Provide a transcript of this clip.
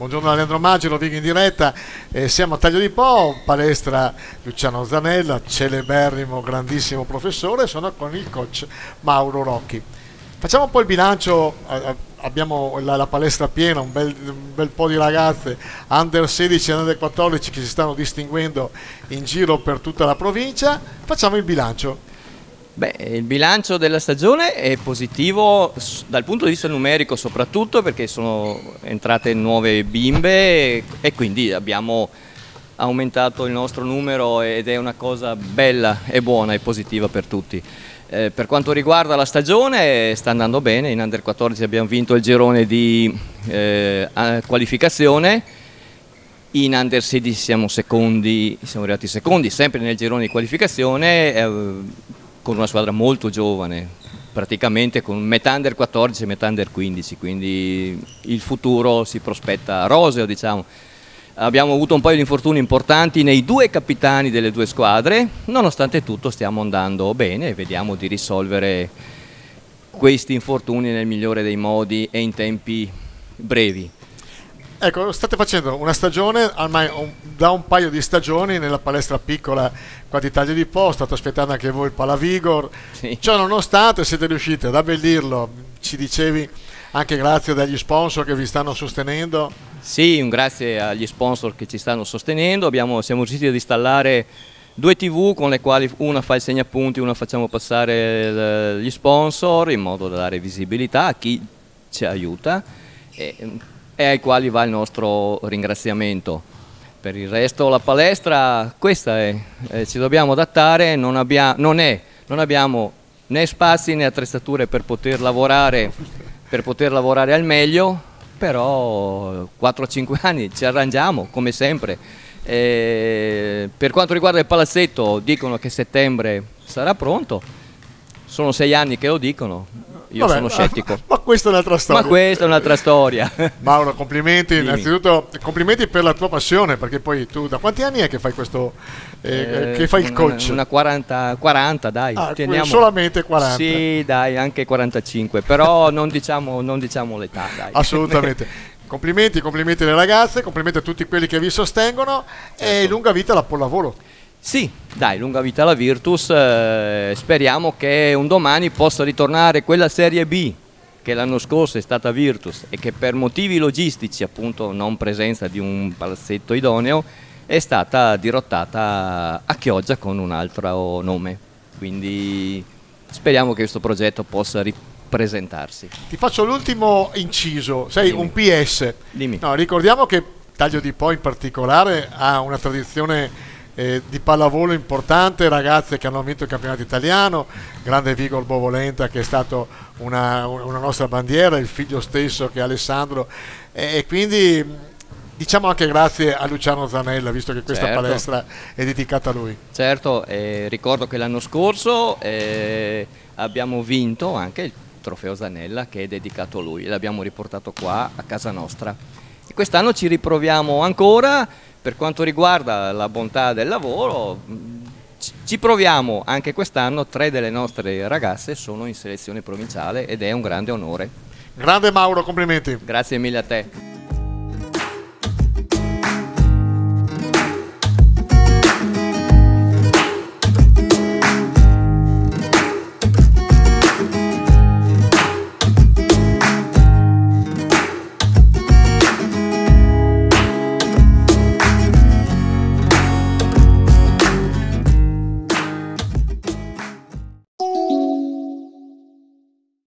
Buongiorno Alessandro Maggi, lo dico in diretta, eh, siamo a Taglio di Po, palestra Luciano Zanella, celeberrimo, grandissimo professore, sono con il coach Mauro Rocchi. Facciamo un po' il bilancio, abbiamo la, la, palestra piena, un bel, un bel, po' di ragazze, under 16 e under 14 che si stanno distinguendo in giro per tutta la provincia, facciamo il bilancio. Beh, il bilancio della stagione è positivo dal punto di vista numerico soprattutto perché sono entrate nuove bimbe e quindi abbiamo aumentato il nostro numero ed è una cosa bella e buona e positiva per tutti. Eh, per quanto riguarda la stagione sta andando bene, in Under 14 abbiamo vinto il girone di eh, qualificazione, in Under 16 siamo, secondi, siamo arrivati secondi sempre nel girone di qualificazione, eh, con una squadra molto giovane, praticamente con metà under 14 e metà under 15, quindi il futuro si prospetta roseo diciamo. Abbiamo avuto un paio di infortuni importanti nei due capitani delle due squadre, nonostante tutto stiamo andando bene e vediamo di risolvere questi infortuni nel migliore dei modi e in tempi brevi. Ecco, state facendo una stagione, ormai un, da un paio di stagioni nella palestra piccola qua di Taglio di Po, state aspettando anche voi il Palavigor, sì. ciò nonostante siete riusciti ad abbellirlo, ci dicevi anche grazie agli sponsor che vi stanno sostenendo. Sì, un grazie agli sponsor che ci stanno sostenendo, Abbiamo, siamo riusciti ad installare due tv con le quali una fa il segnapunti, una facciamo passare gli sponsor in modo da dare visibilità a chi ci aiuta. E, e ai quali va il nostro ringraziamento. Per il resto la palestra questa è, eh, ci dobbiamo adattare, non, abbia, non, è, non abbiamo né spazi né attrezzature per poter lavorare, per poter lavorare al meglio, però 4-5 anni ci arrangiamo come sempre. Eh, per quanto riguarda il palazzetto dicono che settembre sarà pronto, sono sei anni che lo dicono, io Vabbè, sono scettico. Ma, ma, questa è un'altra storia. Ma questa è un'altra storia. Mauro, complimenti, Dimmi. innanzitutto complimenti per la tua passione, perché poi tu da quanti anni è che fai questo, eh, eh, che fai il coach? Una 40, 40 dai. Ah, Solamente 40. Sì, dai, anche 45, però non diciamo, non diciamo l'età, dai. Assolutamente. Complimenti, complimenti alle ragazze, complimenti a tutti quelli che vi sostengono certo. e lunga vita alla pallavolo. Sì, dai, lunga vita alla Virtus, eh, speriamo che un domani possa ritornare quella Serie B che l'anno scorso è stata Virtus e che per motivi logistici, appunto non presenza di un palazzetto idoneo, è stata dirottata a Chioggia con un altro nome. Quindi speriamo che questo progetto possa ripresentarsi. Ti faccio l'ultimo inciso, sei Dimmi. un PS. Dimmi. No, ricordiamo che Taglio di Po in particolare ha una tradizione eh, di pallavolo importante, ragazze che hanno vinto il campionato italiano, grande Vigor Bovolenta che è stato una, una nostra bandiera, il figlio stesso che è Alessandro e, e quindi diciamo anche grazie a Luciano Zanella, visto che questa certo. palestra è dedicata a lui. Certo, eh, ricordo che l'anno scorso eh, abbiamo vinto anche il trofeo Zanella che è dedicato a lui, l'abbiamo riportato qua a casa nostra. E quest'anno ci riproviamo ancora per quanto riguarda la bontà del lavoro, mm, ci proviamo anche quest'anno, tre delle nostre ragazze sono in selezione provinciale ed è un grande onore. Grande Mauro, complimenti. Grazie mille a te.